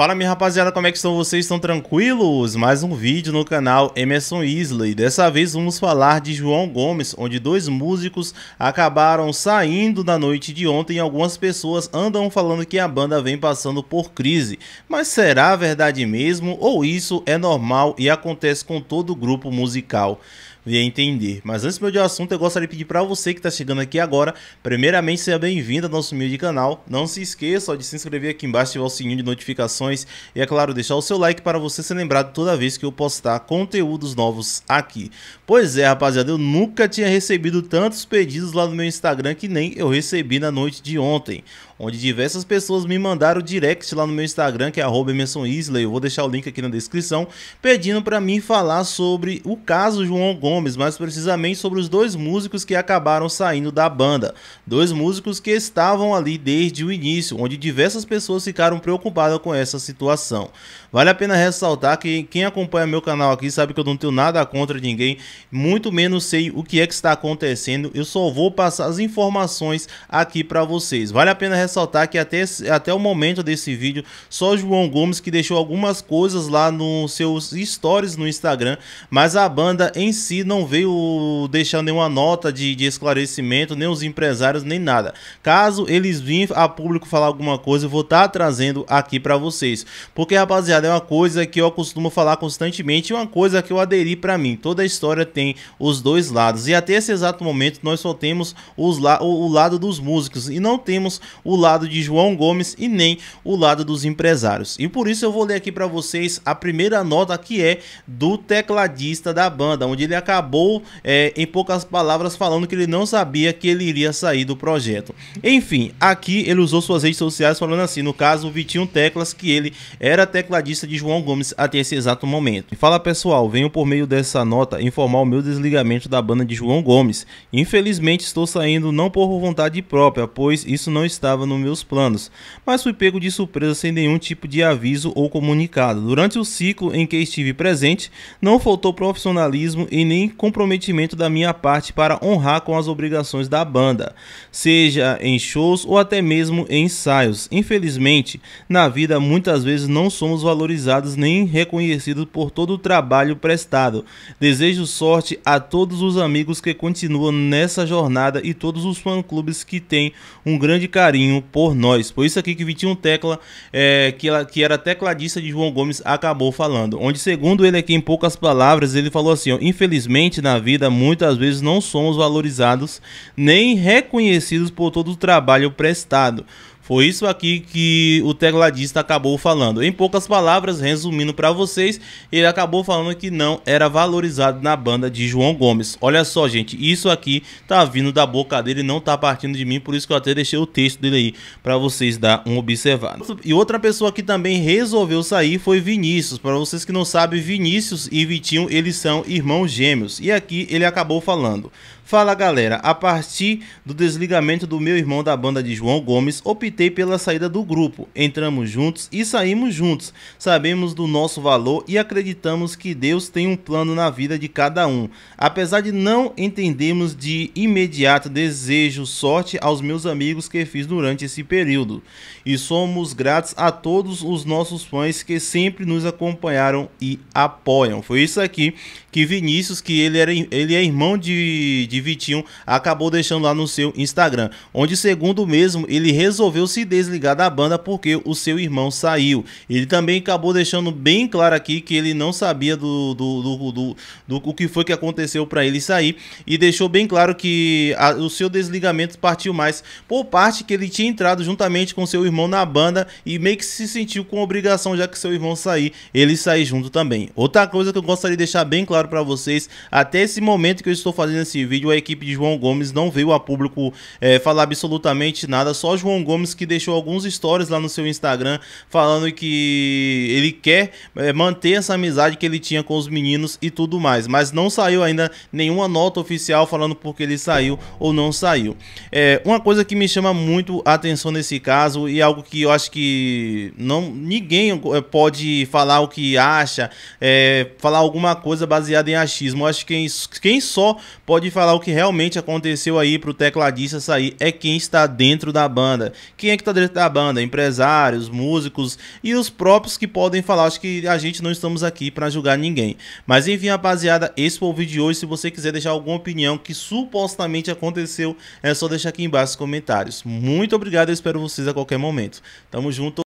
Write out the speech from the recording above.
Fala minha rapaziada, como é que estão vocês? Estão tranquilos? Mais um vídeo no canal Emerson Isley. Dessa vez vamos falar de João Gomes, onde dois músicos acabaram saindo na noite de ontem e algumas pessoas andam falando que a banda vem passando por crise. Mas será verdade mesmo ou isso é normal e acontece com todo grupo musical? Vem entender. Mas antes meu de assunto, eu gostaria de pedir para você que está chegando aqui agora, primeiramente seja bem-vindo ao nosso meio de canal. Não se esqueça de se inscrever aqui embaixo e ativar o sininho de notificações notificações e, é claro, deixar o seu like para você ser lembrado toda vez que eu postar conteúdos novos aqui. Pois é, rapaziada, eu nunca tinha recebido tantos pedidos lá no meu Instagram que nem eu recebi na noite de ontem onde diversas pessoas me mandaram direct lá no meu Instagram, que é @emersonisley, eu vou deixar o link aqui na descrição, pedindo para mim falar sobre o caso João Gomes, mais precisamente sobre os dois músicos que acabaram saindo da banda. Dois músicos que estavam ali desde o início, onde diversas pessoas ficaram preocupadas com essa situação. Vale a pena ressaltar que quem acompanha meu canal aqui sabe que eu não tenho nada contra ninguém, muito menos sei o que é que está acontecendo, eu só vou passar as informações aqui para vocês. Vale a pena ressaltar ressaltar que até, até o momento desse vídeo, só João Gomes que deixou algumas coisas lá nos seus stories no Instagram, mas a banda em si não veio deixar nenhuma nota de, de esclarecimento, nem os empresários, nem nada. Caso eles virem a público falar alguma coisa, eu vou estar tá trazendo aqui para vocês. Porque, rapaziada, é uma coisa que eu costumo falar constantemente, uma coisa que eu aderi para mim. Toda história tem os dois lados. E até esse exato momento, nós só temos os la o, o lado dos músicos e não temos o lado de João Gomes e nem o lado dos empresários. E por isso eu vou ler aqui para vocês a primeira nota que é do tecladista da banda, onde ele acabou, é, em poucas palavras, falando que ele não sabia que ele iria sair do projeto. Enfim, aqui ele usou suas redes sociais falando assim, no caso o Vitinho Teclas, que ele era tecladista de João Gomes até esse exato momento. fala pessoal, venho por meio dessa nota informar o meu desligamento da banda de João Gomes. Infelizmente estou saindo não por vontade própria, pois isso não estava no nos meus planos, mas fui pego de surpresa sem nenhum tipo de aviso ou comunicado. Durante o ciclo em que estive presente, não faltou profissionalismo e nem comprometimento da minha parte para honrar com as obrigações da banda, seja em shows ou até mesmo em ensaios. Infelizmente, na vida muitas vezes não somos valorizados nem reconhecidos por todo o trabalho prestado. Desejo sorte a todos os amigos que continuam nessa jornada e todos os fã-clubes que têm um grande carinho por nós. Por isso aqui que 21 Tecla, é, que, ela, que era tecladista de João Gomes, acabou falando. Onde, segundo ele aqui, em poucas palavras, ele falou assim, ó, infelizmente na vida muitas vezes não somos valorizados nem reconhecidos por todo o trabalho prestado. Foi isso aqui que o tecladista acabou falando. Em poucas palavras, resumindo para vocês, ele acabou falando que não era valorizado na banda de João Gomes. Olha só, gente, isso aqui tá vindo da boca dele, não tá partindo de mim, por isso que eu até deixei o texto dele aí para vocês dar um observado. E outra pessoa que também resolveu sair foi Vinícius. Para vocês que não sabem, Vinícius e Vitinho, eles são irmãos gêmeos. E aqui ele acabou falando: Fala galera, a partir do desligamento do meu irmão da banda de João Gomes, optei pela saída do grupo. Entramos juntos e saímos juntos. Sabemos do nosso valor e acreditamos que Deus tem um plano na vida de cada um. Apesar de não entendermos de imediato, desejo sorte aos meus amigos que fiz durante esse período. E somos gratos a todos os nossos fãs que sempre nos acompanharam e apoiam. Foi isso aqui que Vinícius, que ele, era, ele é irmão de, de Vitinho acabou deixando lá no seu Instagram, onde segundo mesmo ele resolveu se desligar da banda porque o seu irmão saiu. Ele também acabou deixando bem claro aqui que ele não sabia do, do, do, do, do o que foi que aconteceu para ele sair e deixou bem claro que a, o seu desligamento partiu mais por parte que ele tinha entrado juntamente com seu irmão na banda e meio que se sentiu com obrigação já que seu irmão sair, ele sair junto também. Outra coisa que eu gostaria de deixar bem claro para vocês, até esse momento que eu estou fazendo esse vídeo, a equipe de João Gomes não veio a público é, falar absolutamente nada, só João Gomes que deixou alguns stories lá no seu Instagram falando que ele quer é, manter essa amizade que ele tinha com os meninos e tudo mais, mas não saiu ainda nenhuma nota oficial falando porque ele saiu ou não saiu. É, uma coisa que me chama muito a atenção nesse caso e algo que eu acho que não ninguém é, pode falar o que acha, é, falar alguma coisa baseada em achismo. Eu acho que quem, quem só pode falar o o que realmente aconteceu aí pro tecladista sair é quem está dentro da banda. Quem é que está dentro da banda? Empresários, músicos e os próprios que podem falar. Acho que a gente não estamos aqui para julgar ninguém. Mas enfim, rapaziada, esse foi o vídeo de hoje. Se você quiser deixar alguma opinião que supostamente aconteceu, é só deixar aqui embaixo nos comentários. Muito obrigado, eu espero vocês a qualquer momento. Tamo junto.